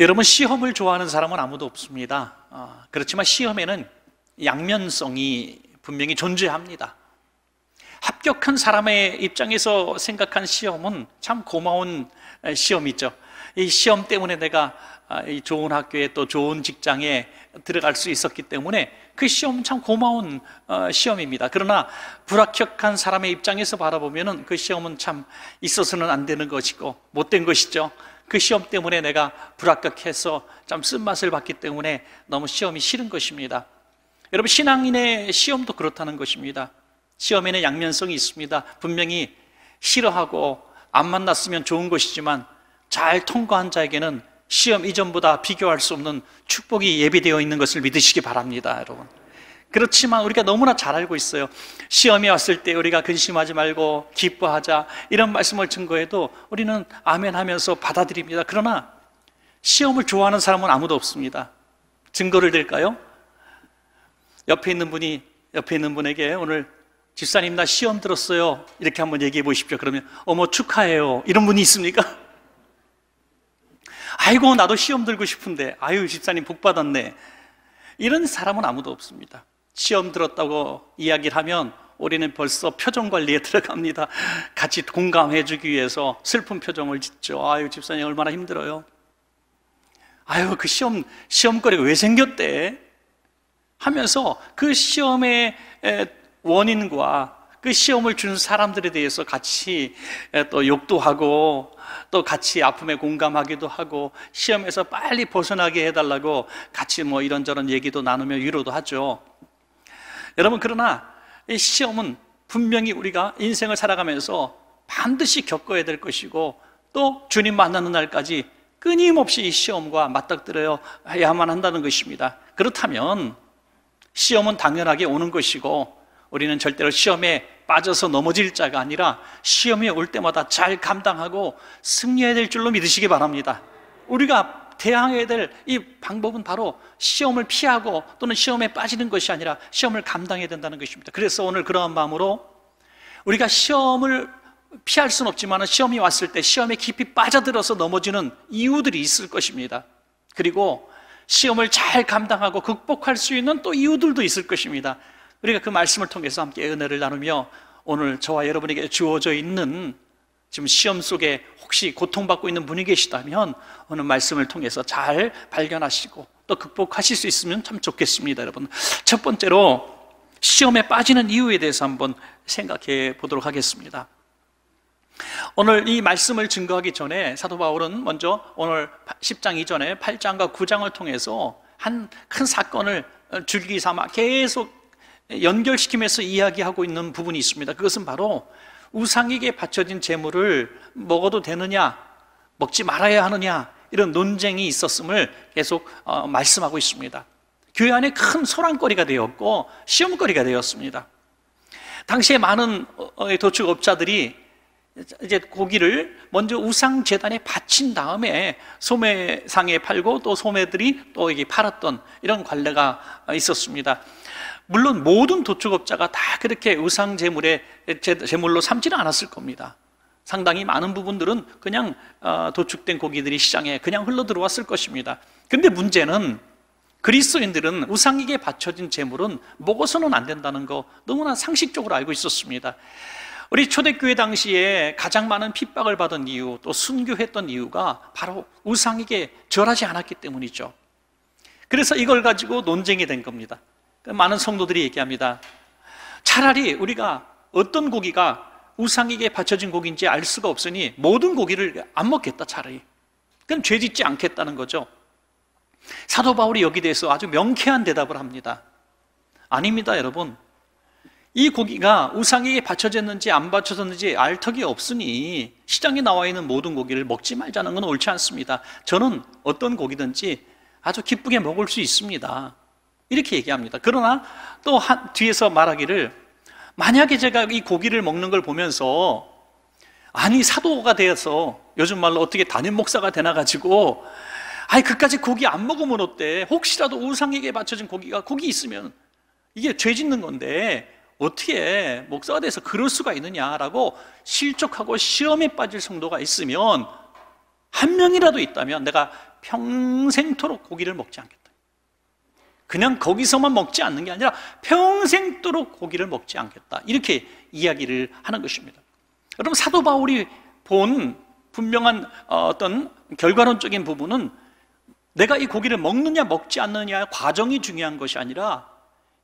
여러분 시험을 좋아하는 사람은 아무도 없습니다. 아, 그렇지만 시험에는 양면성이 분명히 존재합니다. 합격한 사람의 입장에서 생각한 시험은 참 고마운 시험이죠. 이 시험 때문에 내가 아, 좋은 학교에 또 좋은 직장에 들어갈 수 있었기 때문에 그 시험 참 고마운 어, 시험입니다. 그러나 불합격한 사람의 입장에서 바라보면 그 시험은 참 있어서는 안 되는 것이고 못된 것이죠. 그 시험 때문에 내가 불합격해서 좀 쓴맛을 봤기 때문에 너무 시험이 싫은 것입니다. 여러분 신앙인의 시험도 그렇다는 것입니다. 시험에는 양면성이 있습니다. 분명히 싫어하고 안 만났으면 좋은 것이지만 잘 통과한 자에게는 시험 이전보다 비교할 수 없는 축복이 예비되어 있는 것을 믿으시기 바랍니다, 여러분. 그렇지만 우리가 너무나 잘 알고 있어요. 시험이 왔을 때 우리가 근심하지 말고 기뻐하자 이런 말씀을 증거해도 우리는 아멘 하면서 받아들입니다. 그러나 시험을 좋아하는 사람은 아무도 없습니다. 증거를 될까요 옆에 있는 분이 옆에 있는 분에게 오늘 집사님 나 시험 들었어요. 이렇게 한번 얘기해 보십시오. 그러면 어머 축하해요. 이런 분이 있습니까? 아이고 나도 시험 들고 싶은데 아유 집사님 복 받았네. 이런 사람은 아무도 없습니다. 시험 들었다고 이야기를 하면 우리는 벌써 표정 관리에 들어갑니다. 같이 공감해 주기 위해서 슬픈 표정을 짓죠. 아유, 집사님 얼마나 힘들어요. 아유, 그 시험, 시험거리가 왜 생겼대? 하면서 그 시험의 원인과 그 시험을 준 사람들에 대해서 같이 또 욕도 하고 또 같이 아픔에 공감하기도 하고 시험에서 빨리 벗어나게 해달라고 같이 뭐 이런저런 얘기도 나누며 위로도 하죠. 여러분 그러나 이 시험은 분명히 우리가 인생을 살아가면서 반드시 겪어야 될 것이고 또 주님 만나는 날까지 끊임없이 이 시험과 맞닥뜨려야만 한다는 것입니다. 그렇다면 시험은 당연하게 오는 것이고 우리는 절대로 시험에 빠져서 넘어질 자가 아니라 시험이 올 때마다 잘 감당하고 승리해야 될 줄로 믿으시기 바랍니다. 우리가 대항해야 될 이 방법은 바로 시험을 피하고 또는 시험에 빠지는 것이 아니라 시험을 감당해야 된다는 것입니다. 그래서 오늘 그러한 마음으로 우리가 시험을 피할 수는 없지만 시험이 왔을 때 시험에 깊이 빠져들어서 넘어지는 이유들이 있을 것입니다. 그리고 시험을 잘 감당하고 극복할 수 있는 또 이유들도 있을 것입니다. 우리가 그 말씀을 통해서 함께 은혜를 나누며 오늘 저와 여러분에게 주어져 있는 지금 시험 속에 혹시 고통받고 있는 분이 계시다면 오늘 말씀을 통해서 잘 발견하시고 또 극복하실 수 있으면 참 좋겠습니다, 여러분. 첫 번째로 시험에 빠지는 이유에 대해서 한번 생각해 보도록 하겠습니다. 오늘 이 말씀을 증거하기 전에 사도 바울은 먼저 오늘 10장 이전에 8장과 9장을 통해서 한 큰 사건을 줄기 삼아 계속 연결시키면서 이야기하고 있는 부분이 있습니다. 그것은 바로 우상에게 바쳐진 재물을 먹어도 되느냐, 먹지 말아야 하느냐, 이런 논쟁이 있었음을 계속 어, 말씀하고 있습니다. 교회 안에 큰 소란거리가 되었고, 시험거리가 되었습니다. 당시에 많은 어, 어, 도축업자들이 이제 고기를 먼저 우상 재단에 바친 다음에 소매상에 팔고 또 소매들이 또 이게 팔았던 이런 관례가 있었습니다. 물론 모든 도축업자가 다 그렇게 우상 재물에 재물로 삼지는 않았을 겁니다. 상당히 많은 부분들은 그냥 어, 도축된 고기들이 시장에 그냥 흘러 들어왔을 것입니다. 근데 문제는 그리스도인들은 우상에게 바쳐진 재물은 먹어서는 안 된다는 거 너무나 상식적으로 알고 있었습니다. 우리 초대교회 당시에 가장 많은 핍박을 받은 이유, 또 순교했던 이유가 바로 우상에게 절하지 않았기 때문이죠. 그래서 이걸 가지고 논쟁이 된 겁니다. 그 많은 성도들이 얘기합니다. 차라리 우리가 어떤 고기가 우상에게 바쳐진 고기인지 알 수가 없으니 모든 고기를 안 먹겠다 차라리 그건죄 짓지 않겠다는 거죠 사도 바울이 여기 대해서 아주 명쾌한 대답을 합니다 아닙니다 여러분 이 고기가 우상에게 바쳐졌는지 안 바쳐졌는지 알 턱이 없으니 시장에 나와 있는 모든 고기를 먹지 말자는 건 옳지 않습니다. 저는 어떤 고기든지 아주 기쁘게 먹을 수 있습니다. 이렇게 얘기합니다. 그러나 또 한, 뒤에서 말하기를 만약에 제가 이 고기를 먹는 걸 보면서 아니 사도가 되어서 요즘 말로 어떻게 단임 목사가 되나 가지고 아니 그까지 고기 안 먹으면 어때? 혹시라도 우상에게 바쳐진 고기가 고기 있으면 이게 죄 짓는 건데 어떻게 목사가 돼서 그럴 수가 있느냐라고 실족하고 시험에 빠질 정도가 있으면 한 명이라도 있다면 내가 평생토록 고기를 먹지 않겠다. 그냥 거기서만 먹지 않는 게 아니라 평생토록 고기를 먹지 않겠다. 이렇게 이야기를 하는 것입니다. 여러분 사도 바울이 본 분명한 어, 어떤 결과론적인 부분은 내가 이 고기를 먹느냐 먹지 않느냐의 과정이 중요한 것이 아니라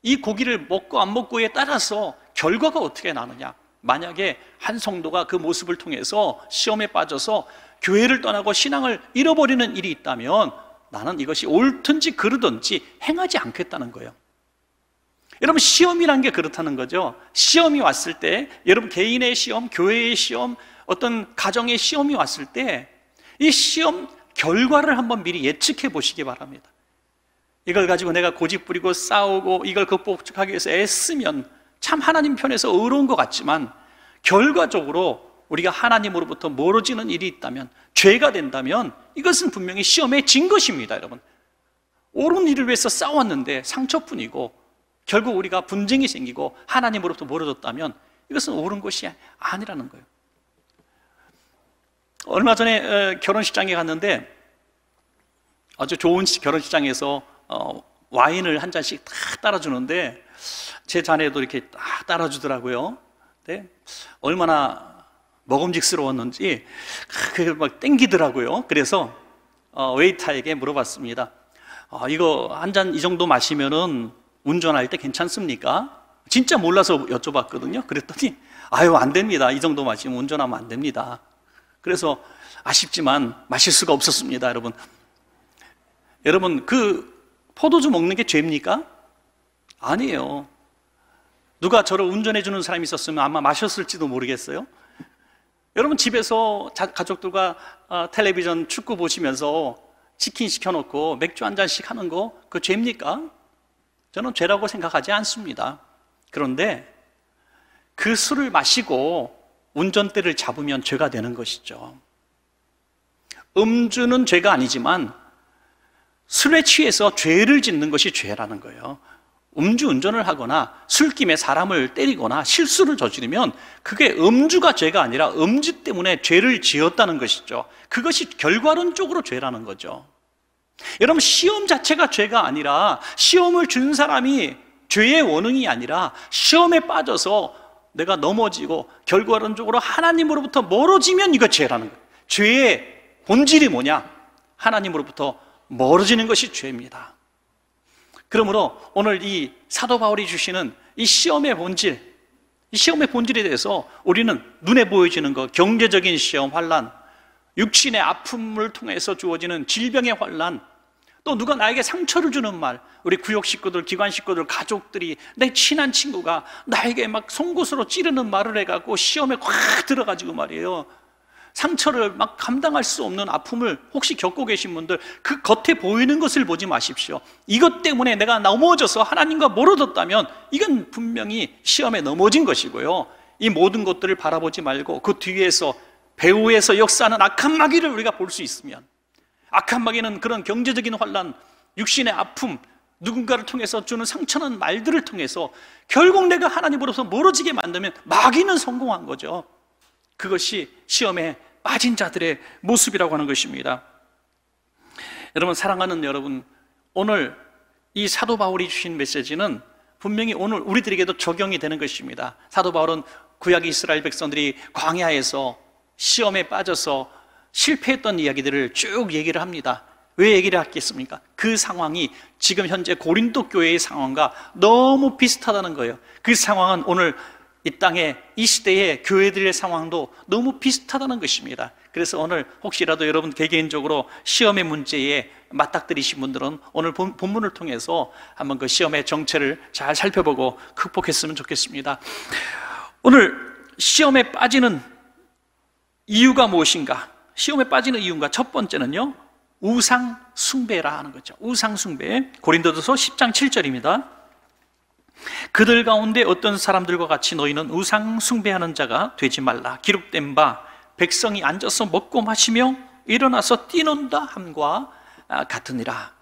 이 고기를 먹고 안 먹고에 따라서 결과가 어떻게 나느냐. 만약에 한 성도가 그 모습을 통해서 시험에 빠져서 교회를 떠나고 신앙을 잃어버리는 일이 있다면 나는 이것이 옳든지 그르든지 행하지 않겠다는 거예요. 여러분 시험이란 게 그렇다는 거죠. 시험이 왔을 때 여러분 개인의 시험, 교회의 시험, 어떤 가정의 시험이 왔을 때 이 시험 결과를 한번 미리 예측해 보시기 바랍니다. 이걸 가지고 내가 고집 부리고 싸우고 이걸 극복하기 위해서 애쓰면 참 하나님 편에서 어려운것 같지만 결과적으로 우리가 하나님으로부터 멀어지는 일이 있다면 죄가 된다면 이것은 분명히 시험에 진 것입니다, 여러분. 옳은 일을 위해서 싸웠는데 상처뿐이고 결국 우리가 분쟁이 생기고 하나님으로부터 멀어졌다면 이것은 옳은 것이 아니라는 거예요. 얼마 전에 어, 결혼식장에 갔는데 아주 좋은 결혼식장에서 어, 와인을 한 잔씩 다 따라주는데 제 잔에도 이렇게 다 따라주더라고요. 근 얼마나 먹음직스러웠는지 그게 막 땡기더라고요. 그래서 어, 웨이터에게 물어봤습니다. 어, 이거 한 잔 이 정도 마시면은 운전할 때 괜찮습니까? 진짜 몰라서 여쭤봤거든요. 그랬더니 아유 안 됩니다. 이 정도 마시면 운전하면 안 됩니다. 그래서 아쉽지만 마실 수가 없었습니다, 여러분. 여러분 그 포도주 먹는 게 죄입니까? 아니에요. 누가 저를 운전해 주는 사람이 있었으면 아마 마셨을지도 모르겠어요. 여러분 집에서 가족들과 어, 텔레비전 축구 보시면서 치킨 시켜놓고 맥주 한 잔씩 하는 거 그 죄입니까? 저는 죄라고 생각하지 않습니다. 그런데 그 술을 마시고 운전대를 잡으면 죄가 되는 것이죠. 음주는 죄가 아니지만 술에 취해서 죄를 짓는 것이 죄라는 거예요. 음주운전을 하거나 술김에 사람을 때리거나 실수를 저지르면 그게 음주가 죄가 아니라 음주 때문에 죄를 지었다는 것이죠. 그것이 결과론적으로 죄라는 거죠. 여러분, 시험 자체가 죄가 아니라 시험을 준 사람이 죄의 원흥이 아니라 시험에 빠져서 내가 넘어지고 결과론적으로 하나님으로부터 멀어지면 이거 죄라는 거예요. 죄의 본질이 뭐냐? 하나님으로부터 멀어지는 것이 죄입니다. 그러므로 오늘 이 사도 바울이 주시는 이 시험의 본질, 이 시험의 본질에 대해서 우리는 눈에 보여지는 것, 경제적인 시험, 환란, 육신의 아픔을 통해서 주어지는 질병의 환란, 또 누가 나에게 상처를 주는 말, 우리 구역 식구들, 기관 식구들, 가족들이 내 친한 친구가 나에게 막 송곳으로 찌르는 말을 해갖고 시험에 확 들어가지고 말이에요. 상처를 막 감당할 수 없는 아픔을 혹시 겪고 계신 분들 그 겉에 보이는 것을 보지 마십시오. 이것 때문에 내가 넘어져서 하나님과 멀어졌다면 이건 분명히 시험에 넘어진 것이고요. 이 모든 것들을 바라보지 말고 그 뒤에서 배후에서 역사하는 악한 마귀를 우리가 볼 수 있으면 악한 마귀는 그런 경제적인 환란, 육신의 아픔, 누군가를 통해서 주는 상처난 말들을 통해서 결국 내가 하나님으로서 멀어지게 만들면 마귀는 성공한 거죠. 그것이 시험의 빠진 자들의 모습이라고 하는 것입니다. 여러분, 사랑하는 여러분, 오늘 이 사도 바울이 주신 메시지는 분명히 오늘 우리들에게도 적용이 되는 것입니다. 사도 바울은 구약 이스라엘 백성들이 광야에서 시험에 빠져서 실패했던 이야기들을 쭉 얘기를 합니다. 왜 얘기를 했겠습니까? 그 상황이 지금 현재 고린도 교회의 상황과 너무 비슷하다는 거예요. 그 상황은 오늘 이 땅에 이 시대의 교회들의 상황도 너무 비슷하다는 것입니다. 그래서 오늘 혹시라도 여러분 개개인적으로 시험의 문제에 맞닥뜨리신 분들은 오늘 본, 문을 통해서 한번 그 시험의 정체를 잘 살펴보고 극복했으면 좋겠습니다. 오늘 시험에 빠지는 이유가 무엇인가? 시험에 빠지는 이유가 첫 번째는요. 우상 숭배라 하는 거죠. 우상 숭배. 고린도도서 10장 7절입니다. 그들 가운데 어떤 사람들과 같이 너희는 우상 숭배하는 자가 되지 말라. 기록된 바 백성이 앉아서 먹고 마시며 일어나서 뛰는다 함과 아, 같으니라.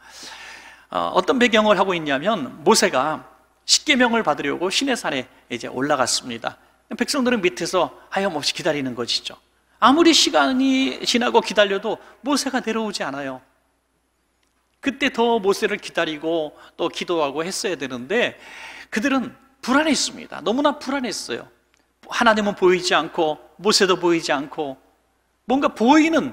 어, 어떤 배경을 하고 있냐면 모세가 십계명을 받으려고 시내 산에 이제 올라갔습니다. 백성들은 밑에서 하염없이 기다리는 것이죠. 아무리 시간이 지나고 기다려도 모세가 내려오지 않아요. 그때 더 모세를 기다리고 또 기도하고 했어야 되는데 그들은 불안했습니다. 너무나 불안했어요. 하나님은 보이지 않고 모세도 보이지 않고 뭔가 보이는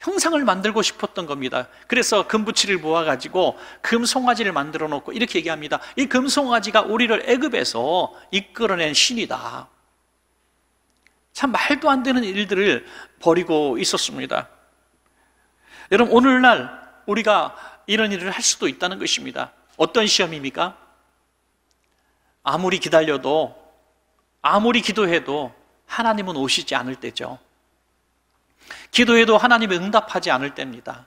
형상을 만들고 싶었던 겁니다. 그래서 금부치를 모아가지고 금송아지를 만들어 놓고 이렇게 얘기합니다. 이 금송아지가 우리를 애급에서 이끌어낸 신이다. 참 말도 안 되는 일들을 벌이고 있었습니다. 여러분 오늘날 우리가 이런 일을 할 수도 있다는 것입니다. 어떤 시험입니까? 아무리 기다려도 아무리 기도해도 하나님은 오시지 않을 때죠. 기도해도 하나님이 응답하지 않을 때입니다.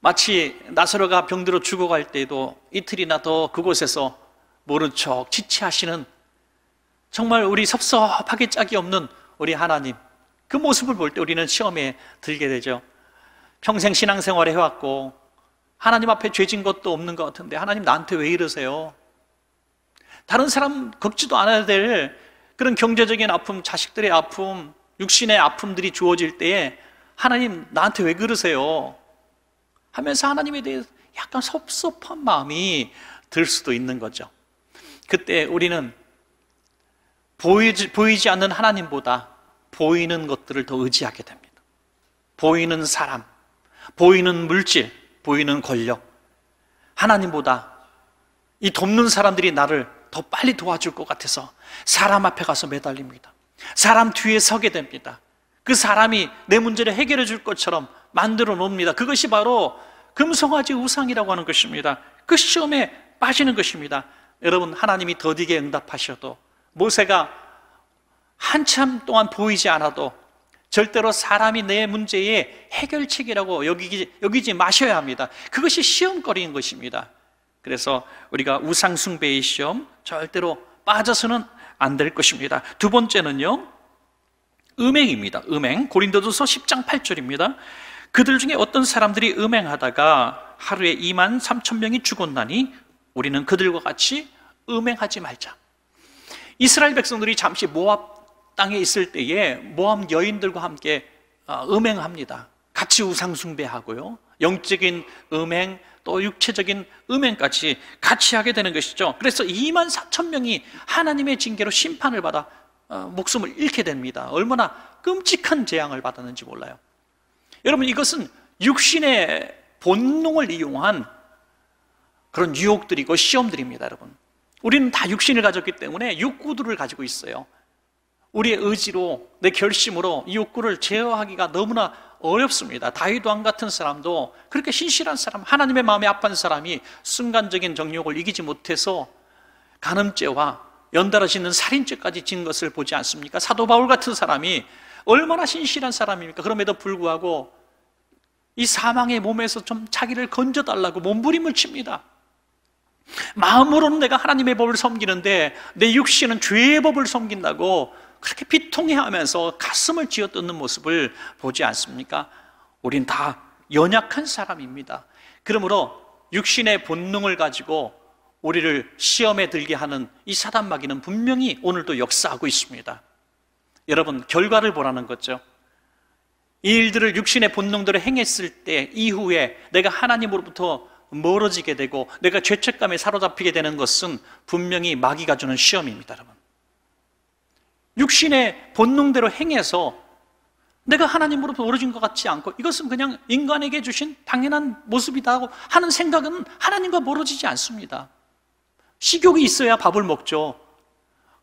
마치 나사로가 병들어 죽어갈 때에도 이틀이나 더 그곳에서 모른 척 지치하시는 정말 우리 섭섭하게 짝이 없는 우리 하나님 그 모습을 볼 때 우리는 시험에 들게 되죠. 평생 신앙생활을 해왔고 하나님 앞에 죄진 것도 없는 것 같은데 하나님 나한테 왜 이러세요? 다른 사람 겪지도 않아야 될 그런 경제적인 아픔, 자식들의 아픔, 육신의 아픔들이 주어질 때에 하나님 나한테 왜 그러세요? 하면서 하나님에 대해 서 약간 섭섭한 마음이 들 수도 있는 거죠. 그때 우리는 보이지, 보이지 않는 하나님보다 보이는 것들을 더 의지하게 됩니다. 보이는 사람, 보이는 물질, 보이는 권력. 하나님보다 이 돕는 사람들이 나를 더 빨리 도와줄 것 같아서 사람 앞에 가서 매달립니다. 사람 뒤에 서게 됩니다. 그 사람이 내 문제를 해결해 줄 것처럼 만들어 놓습니다. 그것이 바로 금송아지 우상이라고 하는 것입니다. 그 시험에 빠지는 것입니다. 여러분, 하나님이 더디게 응답하셔도 모세가 한참 동안 보이지 않아도 절대로 사람이 내 문제의 해결책이라고 여기지, 여기지 마셔야 합니다. 그것이 시험거리인 것입니다. 그래서 우리가 우상숭배의 시험 절대로 빠져서는 안 될 것입니다. 두 번째는요, 음행입니다. 음행. 고린도전서 10장 8절입니다. 그들 중에 어떤 사람들이 음행하다가 하루에 2만 3천 명이 죽었나니 우리는 그들과 같이 음행하지 말자. 이스라엘 백성들이 잠시 모압 땅에 있을 때에 모압 여인들과 함께 어, 음행합니다. 같이 우상 숭배하고요. 영적인 음행, 또 육체적인 음행까지 같이 하게 되는 것이죠. 그래서 2만 4천 명이 하나님의 징계로 심판을 받아 어, 목숨을 잃게 됩니다. 얼마나 끔찍한 재앙을 받았는지 몰라요. 여러분 이것은 육신의 본능을 이용한 그런 유혹들이고 시험들입니다, 여러분. 우리는 다 육신을 가졌기 때문에 육구들을 가지고 있어요. 우리의 의지로, 내 결심으로 이 욕구를 제어하기가 너무나 어렵습니다. 다윗 왕 같은 사람도 그렇게 신실한 사람, 하나님의 마음에 아픈 사람이 순간적인 정욕을 이기지 못해서 간음죄와 연달아 짓는 살인죄까지 진 것을 보지 않습니까? 사도 바울 같은 사람이 얼마나 신실한 사람입니까? 그럼에도 불구하고 이 사망의 몸에서 좀 자기를 건져달라고 몸부림을 칩니다. 마음으로는 내가 하나님의 법을 섬기는데 내 육신은 죄의 법을 섬긴다고 그렇게 비통해하면서 가슴을 쥐어뜯는 모습을 보지 않습니까? 우린 다 연약한 사람입니다. 그러므로 육신의 본능을 가지고 우리를 시험에 들게 하는 이 사단 마귀는 분명히 오늘도 역사하고 있습니다. 여러분 결과를 보라는 거죠. 이 일들을 육신의 본능대로 행했을 때 이후에 내가 하나님으로부터 멀어지게 되고 내가 죄책감에 사로잡히게 되는 것은 분명히 마귀가 주는 시험입니다, 여러분. 육신의 본능대로 행해서 내가 하나님으로부터 오어진 것 같지 않고 이것은 그냥 인간에게 주신 당연한 모습이다고 하는 생각은 하나님과 멀어지지 않습니다. 식욕이 있어야 밥을 먹죠.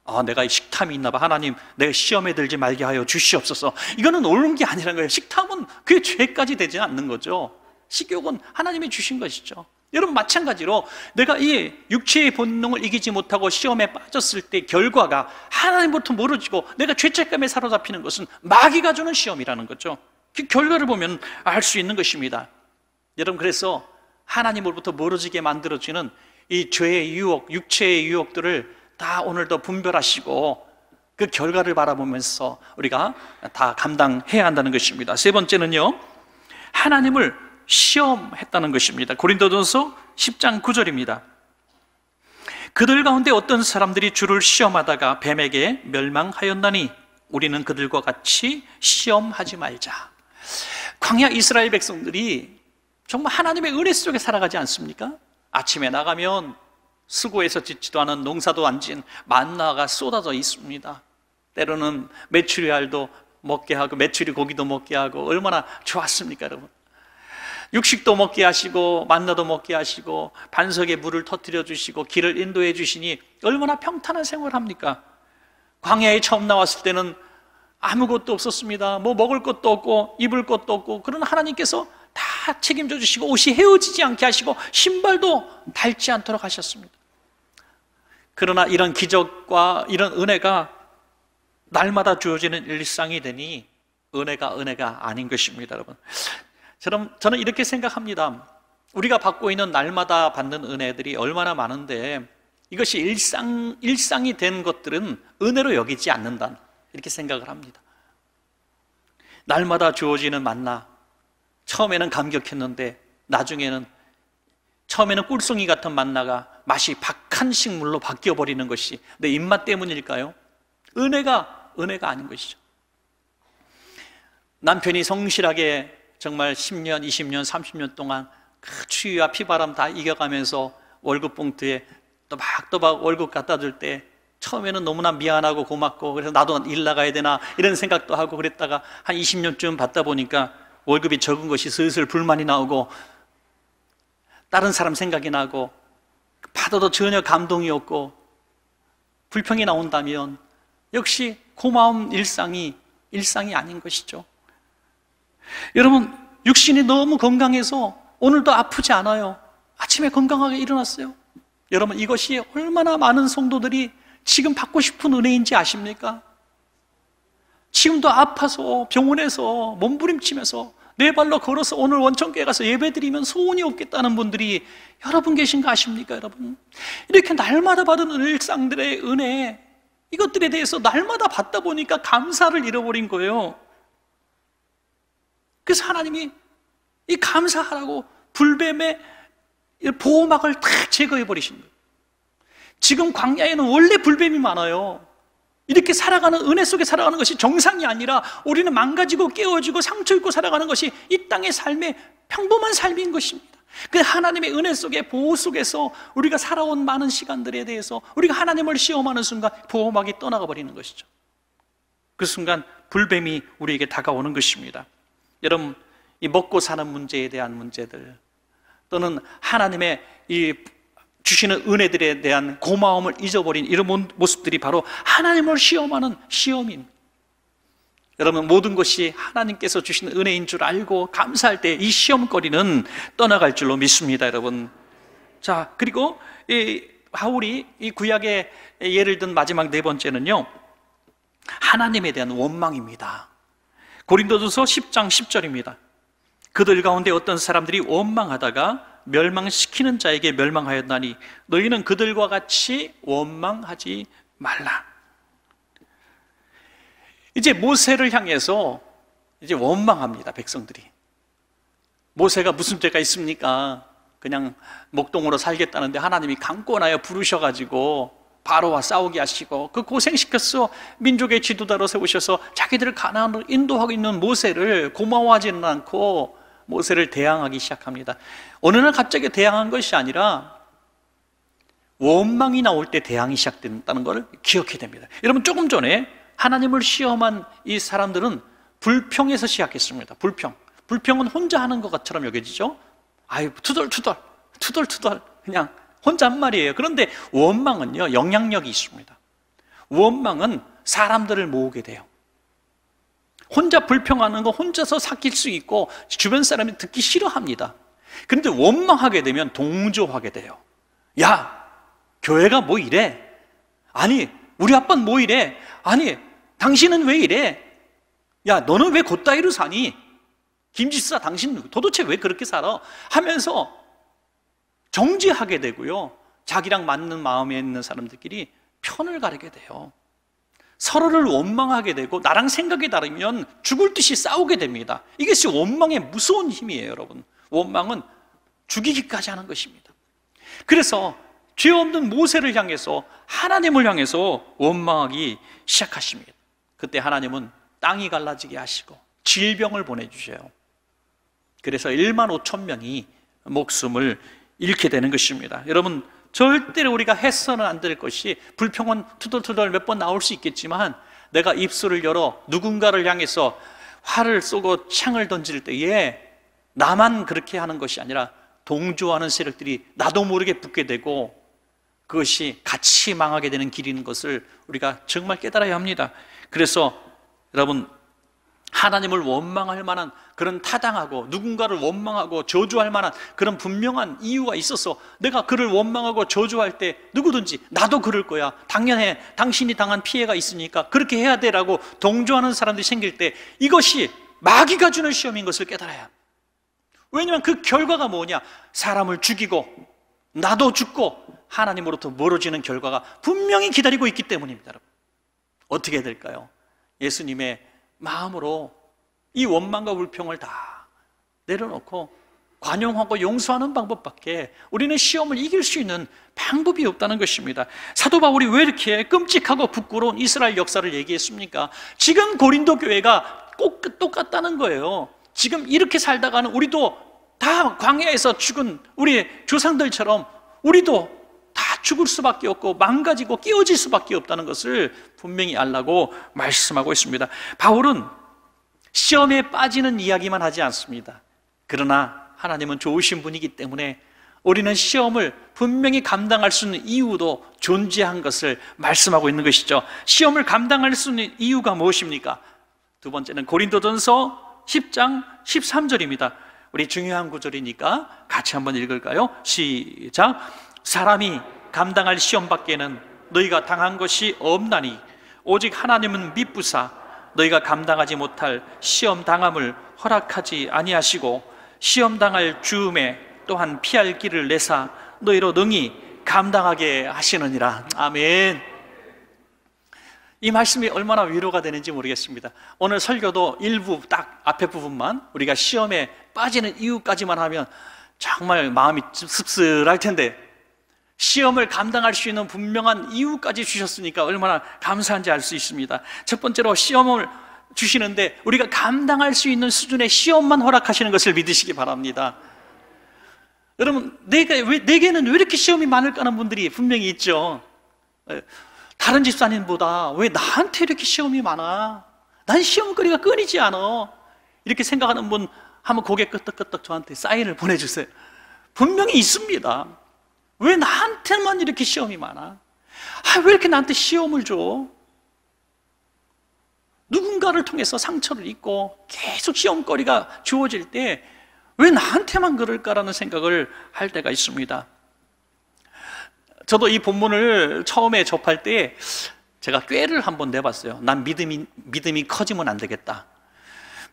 아, 내가 식탐이 있나 봐. 하나님, 내가 시험에 들지 말게 하여 주시옵소서. 이거는 옳은 게 아니라는 거예요. 식탐은 그게 죄까지 되지 않는 거죠. 식욕은 하나님이 주신 것이죠. 여러분 마찬가지로 내가 이 육체의 본능을 이기지 못하고 시험에 빠졌을 때 결과가 하나님부터 멀어지고 내가 죄책감에 사로잡히는 것은 마귀가 주는 시험이라는 거죠 그 결과를 보면 알 수 있는 것입니다 여러분 그래서 하나님으로부터 멀어지게 만들어지는 이 죄의 유혹, 육체의 유혹들을 다 오늘도 분별하시고 그 결과를 바라보면서 우리가 다 감당해야 한다는 것입니다 세 번째는요 하나님을 시험했다는 것입니다. 고린도전서 10장 9절입니다. 그들 가운데 어떤 사람들이 주를 시험하다가 뱀에게 멸망하였나니 우리는 그들과 같이 시험하지 말자. 광야 이스라엘 백성들이 정말 하나님의 은혜 속에 살아가지 않습니까? 아침에 나가면 수고해서 짓지도 않은 농사도 안 진 만나가 쏟아져 있습니다. 때로는 메추리알도 먹게 하고 메추리 고기도 먹게 하고 얼마나 좋았습니까, 여러분? 육식도 먹게 하시고 만나도 먹게 하시고 반석에 물을 터뜨려 주시고 길을 인도해 주시니 얼마나 평탄한 생활을 합니까? 광야에 처음 나왔을 때는 아무것도 없었습니다. 뭐 먹을 것도 없고 입을 것도 없고 그런 하나님께서 다 책임져 주시고 옷이 헤어지지 않게 하시고 신발도 닳지 않도록 하셨습니다. 그러나 이런 기적과 이런 은혜가 날마다 주어지는 일상이 되니 은혜가 은혜가 아닌 것입니다, 여러분. 저는, 저는 이렇게 생각합니다. 우리가 받고 있는 날마다 받는 은혜들이 얼마나 많은데 이것이 일상, 일상이 된 것들은 은혜로 여기지 않는다. 이렇게 생각을 합니다. 날마다 주어지는 만나. 처음에는 감격했는데 나중에는 처음에는 꿀송이 같은 만나가 맛이 박한 식물로 바뀌어버리는 것이 내 입맛 때문일까요? 은혜가, 은혜가 아닌 것이죠. 남편이 성실하게 정말 10년, 20년, 30년 동안 그 추위와 피바람 다 이겨가면서 월급 봉투에 또박또박 월급 갖다 줄 때 처음에는 너무나 미안하고 고맙고 그래서 나도 일 나가야 되나 이런 생각도 하고 그랬다가 한 20년쯤 받다 보니까 월급이 적은 것이 슬슬 불만이 나오고 다른 사람 생각이 나고 받아도 전혀 감동이 없고 불평이 나온다면 역시 고마움 일상이 일상이 아닌 것이죠. 여러분, 육신이 너무 건강해서 오늘도 아프지 않아요. 아침에 건강하게 일어났어요. 여러분, 이것이 얼마나 많은 성도들이 지금 받고 싶은 은혜인지 아십니까? 지금도 아파서 병원에서 몸부림치면서 네 발로 걸어서 오늘 원천교회 가서 예배드리면 소원이 없겠다는 분들이 여러분 계신 거 아십니까, 여러분? 이렇게 날마다 받은 일상들의 은혜, 이것들에 대해서 날마다 받다 보니까 감사를 잃어버린 거예요. 그래서 하나님이 이 감사하라고 불뱀의 보호막을 탁 제거해 버리신 거예요. 지금 광야에는 원래 불뱀이 많아요. 이렇게 살아가는 은혜 속에 살아가는 것이 정상이 아니라 우리는 망가지고 깨어지고 상처 입고 살아가는 것이 이 땅의 삶의 평범한 삶인 것입니다. 그 하나님의 은혜 속에 보호 속에서 우리가 살아온 많은 시간들에 대해서 우리가 하나님을 시험하는 순간 보호막이 떠나가 버리는 것이죠. 그 순간 불뱀이 우리에게 다가오는 것입니다. 여러분, 이 먹고 사는 문제에 대한 문제들, 또는 하나님의 이 주시는 은혜들에 대한 고마움을 잊어버린 이런 모습들이 바로 하나님을 시험하는 시험입 여러분, 모든 것이 하나님께서 주신 은혜인 줄 알고 감사할 때 이 시험거리는 떠나갈 줄로 믿습니다, 여러분. 자, 그리고 이 하울이 이 구약의 예를 든 마지막 네 번째는요, 하나님에 대한 원망입니다. 고린도전서 10장 10절입니다. 그들 가운데 어떤 사람들이 원망하다가 멸망시키는 자에게 멸망하였나니 너희는 그들과 같이 원망하지 말라. 이제 모세를 향해서 이제 원망합니다, 백성들이. 모세가 무슨 죄가 있습니까? 그냥 목동으로 살겠다는데 하나님이 강권하여 부르셔가지고 바로와 싸우게 하시고 그 고생시켰어 민족의 지도자로 세우셔서 자기들을 가나으로 인도하고 있는 모세를 고마워하지는 않고 모세를 대항하기 시작합니다. 어느 날 갑자기 대항한 것이 아니라 원망이 나올 때 대항이 시작된다는 것 기억해야 됩니다. 여러분 조금 전에 하나님을 시험한 이 사람들은 불평에서 시작했습니다. 불평. 불평은 혼자 하는 것처럼 여겨지죠. 아유 투덜투덜, 투덜투덜 그냥 혼자 한 말이에요. 그런데 원망은요, 영향력이 있습니다. 원망은 사람들을 모으게 돼요. 혼자 불평하는 거 혼자서 삭힐 수 있고 주변 사람이 듣기 싫어합니다. 그런데 원망하게 되면 동조하게 돼요. 야, 교회가 뭐 이래? 아니, 우리 아빠는 뭐 이래? 아니, 당신은 왜 이래? 야, 너는 왜 곧다이로 사니? 김지사 수 당신 도대체 왜 그렇게 살아? 하면서 정지하게 되고요. 자기랑 맞는 마음에 있는 사람들끼리 편을 가르게 돼요. 서로를 원망하게 되고 나랑 생각이 다르면 죽을 듯이 싸우게 됩니다. 이것이 원망의 무서운 힘이에요, 여러분. 원망은 죽이기까지 하는 것입니다. 그래서 죄 없는 모세를 향해서 하나님을 향해서 원망하기 시작하십니다. 그때 하나님은 땅이 갈라지게 하시고 질병을 보내주셔요. 그래서 1만 5천 명이 목숨을 잃게 되는 것입니다. 여러분, 절대로 우리가 해서는 안 될 것이 불평은 투덜투덜 몇 번 나올 수 있겠지만 내가 입술을 열어 누군가를 향해서 활을 쏘고 창을 던질 때에 나만 그렇게 하는 것이 아니라 동조하는 세력들이 나도 모르게 붙게 되고 그것이 같이 망하게 되는 길인 것을 우리가 정말 깨달아야 합니다. 그래서 여러분 하나님을 원망할 만한 그런 타당하고 누군가를 원망하고 저주할 만한 그런 분명한 이유가 있어서 내가 그를 원망하고 저주할 때 누구든지 나도 그럴 거야. 당연해. 당신이 당한 피해가 있으니까 그렇게 해야 돼라고 동조하는 사람들이 생길 때 이것이 마귀가 주는 시험인 것을 깨달아야 합니다. 왜냐하면 그 결과가 뭐냐? 사람을 죽이고 나도 죽고 하나님으로부터 멀어지는 결과가 분명히 기다리고 있기 때문입니다. 여러분. 어떻게 될까요? 예수님의 마음으로 이 원망과 불평을 다 내려놓고 관용하고 용서하는 방법밖에 우리는 시험을 이길 수 있는 방법이 없다는 것입니다. 사도 바울이 왜 이렇게 끔찍하고 부끄러운 이스라엘 역사를 얘기했습니까? 지금 고린도 교회가 꼭 똑같다는 거예요. 지금 이렇게 살다가는 우리도 다 광야에서 죽은 우리 조상들처럼 우리도 죽을 수밖에 없고 망가지고 끼어질 수밖에 없다는 것을 분명히 알라고 말씀하고 있습니다. 바울은 시험에 빠지는 이야기만 하지 않습니다. 그러나 하나님은 좋으신 분이기 때문에 우리는 시험을 분명히 감당할 수 있는 이유도 존재한 것을 말씀하고 있는 것이죠. 시험을 감당할 수 있는 이유가 무엇입니까? 두 번째는 고린도전서 10장 13절입니다. 우리 중요한 구절이니까 같이 한번 읽을까요? 시작. 사람이 감당할 시험 밖에는 너희가 당한 것이 없나니 오직 하나님은 미쁘사 너희가 감당하지 못할 시험 당함을 허락하지 아니하시고 시험 당할 주음에 또한 피할 길을 내사 너희로 능히 감당하게 하시느니라 아멘 이 말씀이 얼마나 위로가 되는지 모르겠습니다 오늘 설교도 일부 딱 앞에 부분만 우리가 시험에 빠지는 이유까지만 하면 정말 마음이 씁쓸할 텐데 시험을 감당할 수 있는 분명한 이유까지 주셨으니까 얼마나 감사한지 알 수 있습니다. 첫 번째로 시험을 주시는데 우리가 감당할 수 있는 수준의 시험만 허락하시는 것을 믿으시기 바랍니다. 여러분, 내가 왜, 내게는 왜 이렇게 시험이 많을까 하는 분들이 분명히 있죠. 예. 다른 집사님보다 왜 나한테 이렇게 시험이 많아? 난 시험거리가 끊이지 않아. 이렇게 생각하는 분 한번 고개 끄덕끄덕 저한테 사인을 보내주세요. 분명히 있습니다. 왜 나한테만 이렇게 시험이 많아? 아, 왜 이렇게 나한테 시험을 줘? 누군가를 통해서 상처를 입고 계속 시험거리가 주어질 때 왜 나한테만 그럴까라는 생각을 할 때가 있습니다. 저도 이 본문을 처음에 접할 때 제가 꾀를 한번 내봤어요. 난 믿음이, 믿음이 커지면 안 되겠다.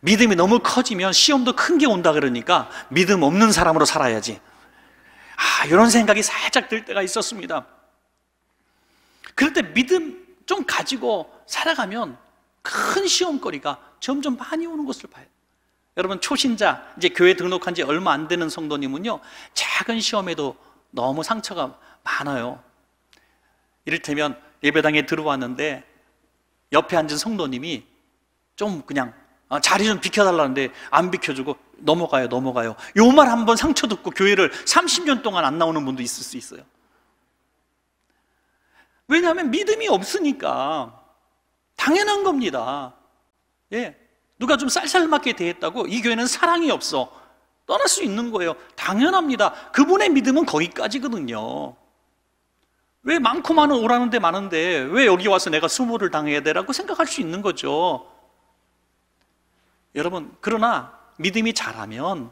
믿음이 너무 커지면 시험도 큰 게 온다 그러니까 믿음 없는 사람으로 살아야지. 아, 이런 생각이 살짝 들 때가 있었습니다. 그럴 때 믿음 좀 가지고 살아가면 큰 시험거리가 점점 많이 오는 것을 봐요. 여러분, 초신자, 이제 교회 등록한 지 얼마 안 되는 성도님은요, 작은 시험에도 너무 상처가 많아요. 이를테면 예배당에 들어왔는데 옆에 앉은 성도님이 좀 그냥 어, 자리 좀 비켜달라는데 안 비켜주고 넘어가요, 넘어가요. 요 말 한 번 상처 듣고 교회를 30년 동안 안 나오는 분도 있을 수 있어요. 왜냐하면 믿음이 없으니까 당연한 겁니다. 예. 누가 좀 쌀쌀맞게 대했다고 이 교회는 사랑이 없어. 떠날 수 있는 거예요. 당연합니다. 그분의 믿음은 거기까지거든요. 왜 많고 많은 오라는데 많은데 왜 여기 와서 내가 수모를 당해야 되라고 생각할 수 있는 거죠. 여러분, 그러나 믿음이 잘하면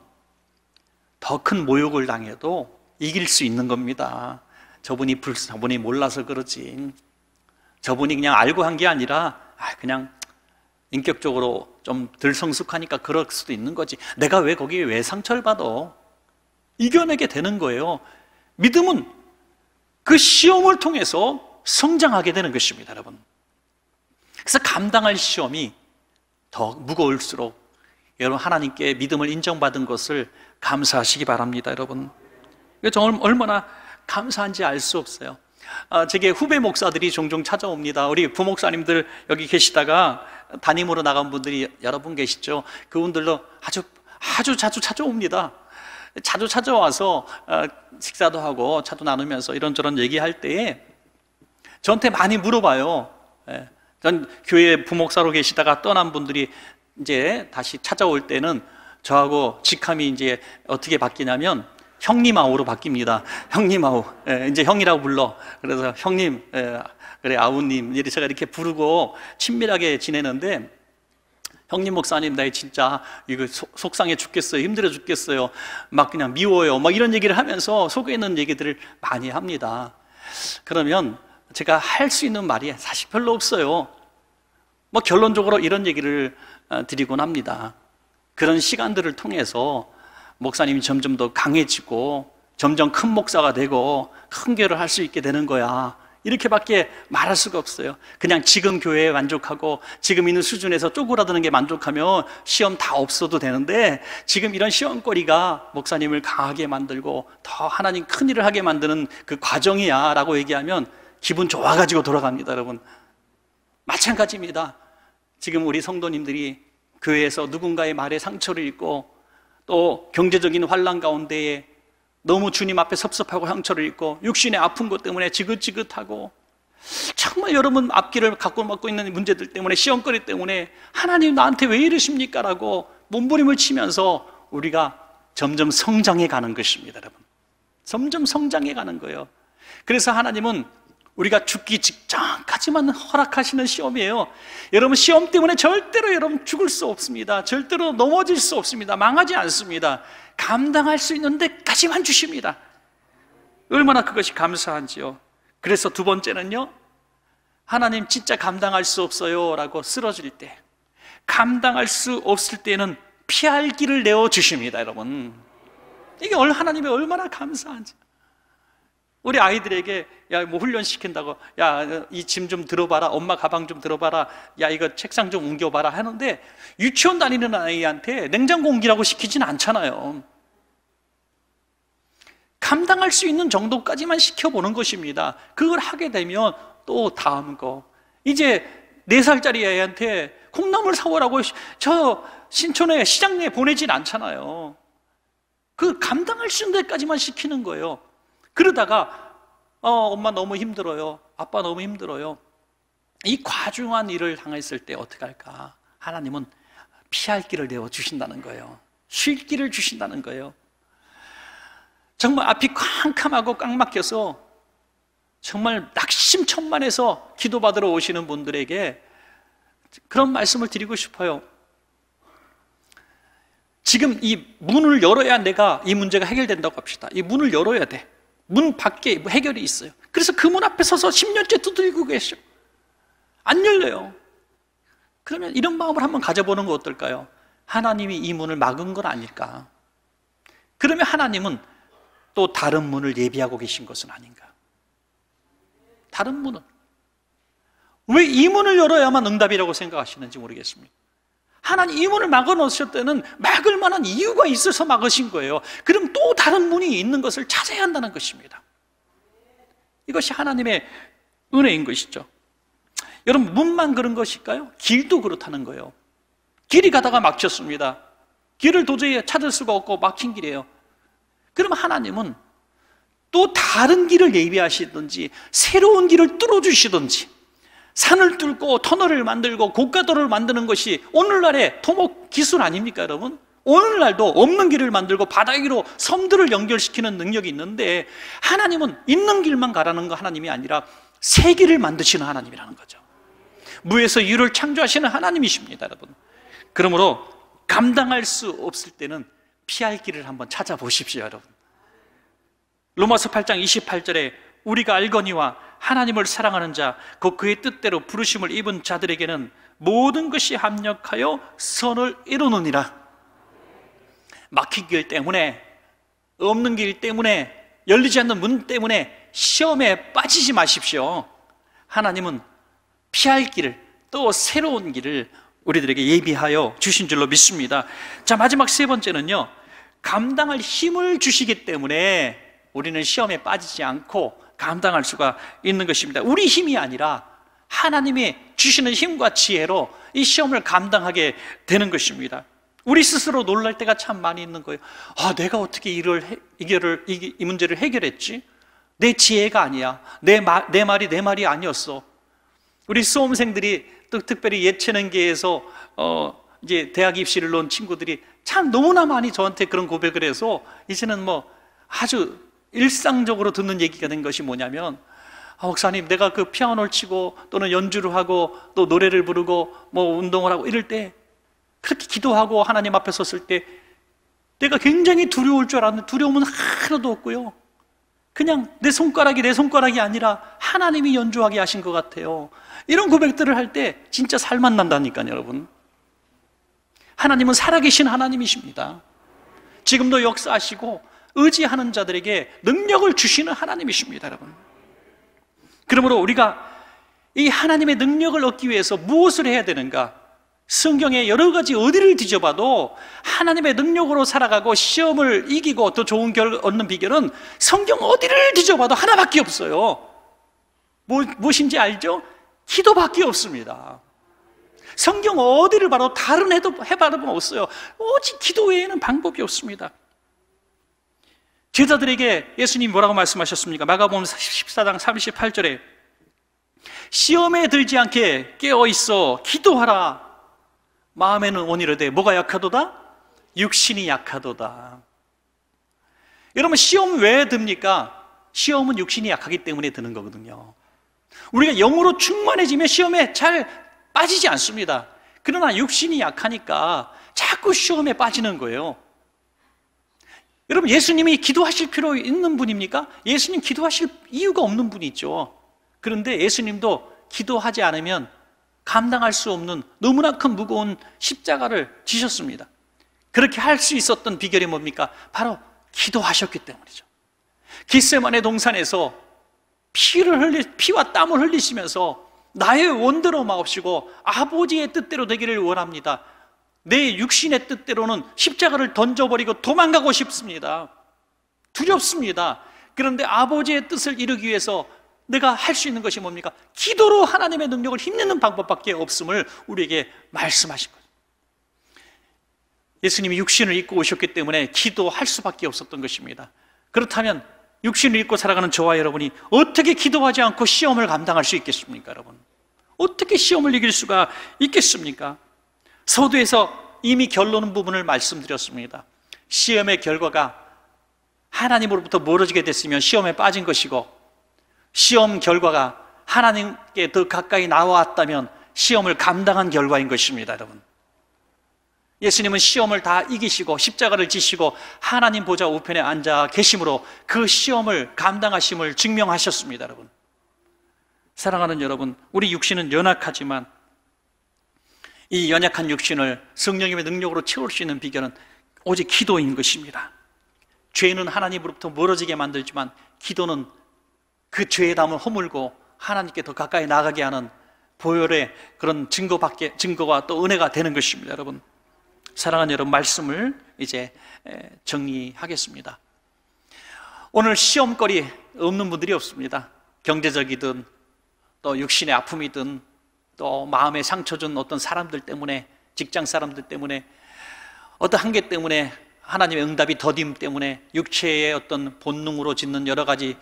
더 큰 모욕을 당해도 이길 수 있는 겁니다. 저분이 불, 저분이 몰라서 그러지. 저분이 그냥 알고 한 게 아니라, 아, 그냥 인격적으로 좀 덜 성숙하니까 그럴 수도 있는 거지. 내가 왜 거기에 왜 상처를 받아? 이겨내게 되는 거예요. 믿음은 그 시험을 통해서 성장하게 되는 것입니다, 여러분. 그래서 감당할 시험이 더 무거울수록 여러분 하나님께 믿음을 인정받은 것을 감사하시기 바랍니다, 여러분. 정말 얼마나 감사한지 알 수 없어요. 아, 제게 후배 목사들이 종종 찾아옵니다. 우리 부목사님들 여기 계시다가 담임으로 나간 분들이 여러 분 계시죠. 그분들도 아주 아주 자주 찾아옵니다. 자주 찾아와서 아, 식사도 하고 차도 나누면서 이런저런 얘기할 때에 저한테 많이 물어봐요. 예. 전 교회 부목사로 계시다가 떠난 분들이 이제 다시 찾아올 때는 저하고 직함이 이제 어떻게 바뀌냐면 형님아우로 바뀝니다. 형님아우. 예, 이제 형이라고 불러. 그래서 형님, 예, 그래, 아우님. 이렇게 제가 이렇게 부르고 친밀하게 지내는데 형님 목사님 나 진짜 이거 속상해 죽겠어요 힘들어 죽겠어요 막 그냥 미워요 막 이런 얘기를 하면서 속에 있는 얘기들을 많이 합니다 그러면 제가 할 수 있는 말이 사실 별로 없어요. 뭐 결론적으로 이런 얘기를 어, 드리곤 합니다. 그런 시간들을 통해서 목사님이 점점 더 강해지고 점점 큰 목사가 되고 큰 교회를 할 수 있게 되는 거야. 이렇게밖에 말할 수가 없어요. 그냥 지금 교회에 만족하고 지금 있는 수준에서 쪼그라드는 게 만족하면 시험 다 없어도 되는데 지금 이런 시험거리가 목사님을 강하게 만들고 더 하나님 큰 일을 하게 만드는 그 과정이야 라고 얘기하면 기분 좋아가지고 돌아갑니다, 여러분. 마찬가지입니다. 지금 우리 성도님들이 교회에서 누군가의 말에 상처를 입고 또 경제적인 환란 가운데에 너무 주님 앞에 섭섭하고 상처를 입고 육신의 아픈 것 때문에 지긋지긋하고 정말 여러분 앞길을 갖고 먹고 있는 문제들 때문에 시험거리 때문에 하나님 나한테 왜 이러십니까? 라고 몸부림을 치면서 우리가 점점 성장해 가는 것입니다, 여러분. 점점 성장해 가는 거예요. 그래서 하나님은 우리가 죽기 직전까지만 허락하시는 시험이에요. 여러분 시험 때문에 절대로 여러분 죽을 수 없습니다. 절대로 넘어질 수 없습니다. 망하지 않습니다. 감당할 수 있는 데까지만 주십니다. 얼마나 그것이 감사한지요. 그래서 두 번째는요. 하나님 진짜 감당할 수 없어요라고 쓰러질 때 감당할 수 없을 때는 피할 길을 내어 주십니다, 여러분. 이게 하나님이 얼마나 감사한지. 우리 아이들에게 야 뭐 훈련 시킨다고 야 이 짐 좀 들어봐라 엄마 가방 좀 들어봐라 야 이거 책상 좀 옮겨봐라 하는데 유치원 다니는 아이한테 냉장고 옮기라고 시키진 않잖아요. 감당할 수 있는 정도까지만 시켜보는 것입니다. 그걸 하게 되면 또 다음 거 이제 네 살짜리 아이한테 콩나물 사오라고 저 신촌에 시장에 보내진 않잖아요. 그 감당할 수 있는 데까지만 시키는 거예요. 그러다가 어, 엄마 너무 힘들어요. 아빠 너무 힘들어요. 이 과중한 일을 당했을 때 어떻게 할까? 하나님은 피할 길을 내어 주신다는 거예요. 쉴 길을 주신다는 거예요. 정말 앞이 캄캄하고 깡 막혀서 정말 낙심천만해서 기도받으러 오시는 분들에게 그런 말씀을 드리고 싶어요. 지금 이 문을 열어야 내가 이 문제가 해결된다고 합시다. 이 문을 열어야 돼. 문 밖에 해결이 있어요. 그래서 그 문 앞에 서서 10년째 두들기고 계셔. 안 열려요. 그러면 이런 마음을 한번 가져보는 거 어떨까요? 하나님이 이 문을 막은 건 아닐까? 그러면 하나님은 또 다른 문을 예비하고 계신 것은 아닌가? 다른 문은 왜 이 문을 열어야만 응답이라고 생각하시는지 모르겠습니다. 하나님 이 문을 막아 놓으실 때는 막을 만한 이유가 있어서 막으신 거예요. 그럼 또 다른 문이 있는 것을 찾아야 한다는 것입니다. 이것이 하나님의 은혜인 것이죠. 여러분, 문만 그런 것일까요? 길도 그렇다는 거예요. 길이 가다가 막혔습니다. 길을 도저히 찾을 수가 없고 막힌 길이에요. 그럼 하나님은 또 다른 길을 예비하시든지 새로운 길을 뚫어주시든지 산을 뚫고 터널을 만들고 고가도를 만드는 것이 오늘날의 토목 기술 아닙니까 여러분? 오늘날도 없는 길을 만들고 바다 위로 섬들을 연결시키는 능력이 있는데 하나님은 있는 길만 가라는 거 하나님이 아니라 새 길을 만드시는 하나님이라는 거죠 무에서 유를 창조하시는 하나님이십니다 여러분 그러므로 감당할 수 없을 때는 피할 길을 한번 찾아보십시오 여러분 로마서 8장 28절에 우리가 알거니와 하나님을 사랑하는 자, 곧 그 그의 뜻대로 부르심을 입은 자들에게는 모든 것이 합력하여 선을 이루느니라. 막힌 길 때문에, 없는 길 때문에, 열리지 않는 문 때문에 시험에 빠지지 마십시오. 하나님은 피할 길을, 또 새로운 길을 우리들에게 예비하여 주신 줄로 믿습니다. 자, 마지막 세 번째는요. 감당할 힘을 주시기 때문에 우리는 시험에 빠지지 않고 감당할 수가 있는 것입니다. 우리 힘이 아니라 하나님이 주시는 힘과 지혜로 이 시험을 감당하게 되는 것입니다. 우리 스스로 놀랄 때가 참 많이 있는 거예요. 아, 내가 어떻게 이를 이거를 이, 이 문제를 해결했지? 내 지혜가 아니야. 내, 마, 내 말이 내 말이 아니었어. 우리 수험생들이 또 특별히 예체능계에서 어, 이제 대학 입시를 놓 친구들이 참 너무나 많이 저한테 그런 고백을 해서 이제는 뭐 아주 일상적으로 듣는 얘기가 된 것이 뭐냐면 아, 목사님 내가 그 피아노를 치고 또는 연주를 하고 또 노래를 부르고 뭐 운동을 하고 이럴 때 그렇게 기도하고 하나님 앞에 섰을 때 내가 굉장히 두려울 줄 알았는데 두려움은 하나도 없고요. 그냥 내 손가락이 내 손가락이 아니라 하나님이 연주하게 하신 것 같아요. 이런 고백들을 할 때 진짜 살만 난다니까요, 여러분. 하나님은 살아계신 하나님이십니다. 지금도 역사하시고 의지하는 자들에게 능력을 주시는 하나님이십니다, 여러분. 그러므로 우리가 이 하나님의 능력을 얻기 위해서 무엇을 해야 되는가? 성경의 여러 가지 어디를 뒤져봐도 하나님의 능력으로 살아가고 시험을 이기고 더 좋은 결을 얻는 비결은 성경 어디를 뒤져봐도 하나밖에 없어요. 뭐, 무엇인지 알죠? 기도밖에 없습니다. 성경 어디를 봐도 다른 해도 해봐도 없어요. 오직 기도 외에는 방법이 없습니다. 제자들에게 예수님 뭐라고 말씀하셨습니까? 마가복음 14장 38절에 시험에 들지 않게 깨어 있어 기도하라. 마음에는 온이르되 뭐가 약하도다? 육신이 약하도다. 여러분 시험 왜 듭니까? 시험은 육신이 약하기 때문에 드는 거거든요. 우리가 영으로 충만해지면 시험에 잘 빠지지 않습니다. 그러나 육신이 약하니까 자꾸 시험에 빠지는 거예요. 여러분 예수님이 기도하실 필요 있는 분입니까? 예수님 기도하실 이유가 없는 분이 죠 그런데 예수님도 기도하지 않으면 감당할 수 없는 너무나 큰 무거운 십자가를 지셨습니다. 그렇게 할 수 있었던 비결이 뭡니까? 바로 기도하셨기 때문이죠. 기세만의 동산에서 피를 흘리, 피와 땀을 흘리시면서 나의 원대로 마옵시고 아버지의 뜻대로 되기를 원합니다. 내 육신의 뜻대로는 십자가를 던져버리고 도망가고 싶습니다. 두렵습니다. 그런데 아버지의 뜻을 이루기 위해서 내가 할 수 있는 것이 뭡니까? 기도로 하나님의 능력을 힘내는 방법밖에 없음을 우리에게 말씀하신 거죠. 예수님이 육신을 입고 오셨기 때문에 기도할 수밖에 없었던 것입니다. 그렇다면 육신을 입고 살아가는 저와 여러분이 어떻게 기도하지 않고 시험을 감당할 수 있겠습니까, 여러분? 어떻게 시험을 이길 수가 있겠습니까? 서두에서 이미 결론 부분을 말씀드렸습니다. 시험의 결과가 하나님으로부터 멀어지게 됐으면 시험에 빠진 것이고 시험 결과가 하나님께 더 가까이 나왔다면 시험을 감당한 결과인 것입니다, 여러분. 예수님은 시험을 다 이기시고 십자가를 지시고 하나님 보좌 우편에 앉아 계심으로 그 시험을 감당하심을 증명하셨습니다, 여러분. 사랑하는 여러분, 우리 육신은 연약하지만 이 연약한 육신을 성령님의 능력으로 채울 수 있는 비결은 오직 기도인 것입니다. 죄는 하나님으로부터 멀어지게 만들지만 기도는 그 죄의 담을 허물고 하나님께 더 가까이 나가게 하는 보혈의 그런 증거밖에 증거와 또 은혜가 되는 것입니다, 여러분. 사랑하는 여러분 말씀을 이제 정리하겠습니다. 오늘 시험거리 없는 분들이 없습니다. 경제적이든 또 육신의 아픔이든 또 마음에 상처 준 어떤 사람들 때문에 직장 사람들 때문에 어떤 한계 때문에 하나님의 응답이 더딤 때문에 육체의 어떤 본능으로 짓는 여러 가지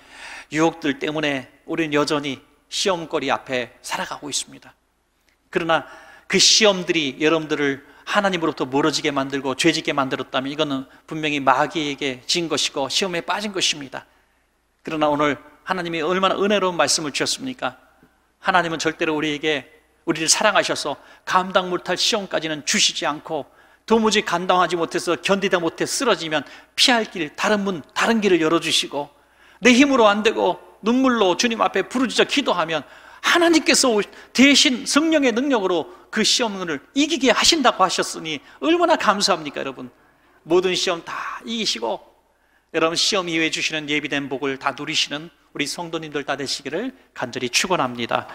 유혹들 때문에 우리는 여전히 시험거리 앞에 살아가고 있습니다. 그러나 그 시험들이 여러분들을 하나님으로부터 멀어지게 만들고 죄짓게 만들었다면 이거는 분명히 마귀에게 진 것이고 시험에 빠진 것입니다. 그러나 오늘 하나님이 얼마나 은혜로운 말씀을 주셨습니까? 하나님은 절대로 우리에게 우리를 사랑하셔서 감당 못할 시험까지는 주시지 않고 도무지 감당하지 못해서 견디다 못해 쓰러지면 피할 길, 다른 문, 다른 길을 열어주시고 내 힘으로 안 되고 눈물로 주님 앞에 부르짖어 기도하면 하나님께서 대신 성령의 능력으로 그 시험을 이기게 하신다고 하셨으니 얼마나 감사합니까, 여러분? 모든 시험 다 이기시고 여러분 시험 이외에 주시는 예비된 복을 다 누리시는 우리 성도님들 다 되시기를 간절히 축원합니다.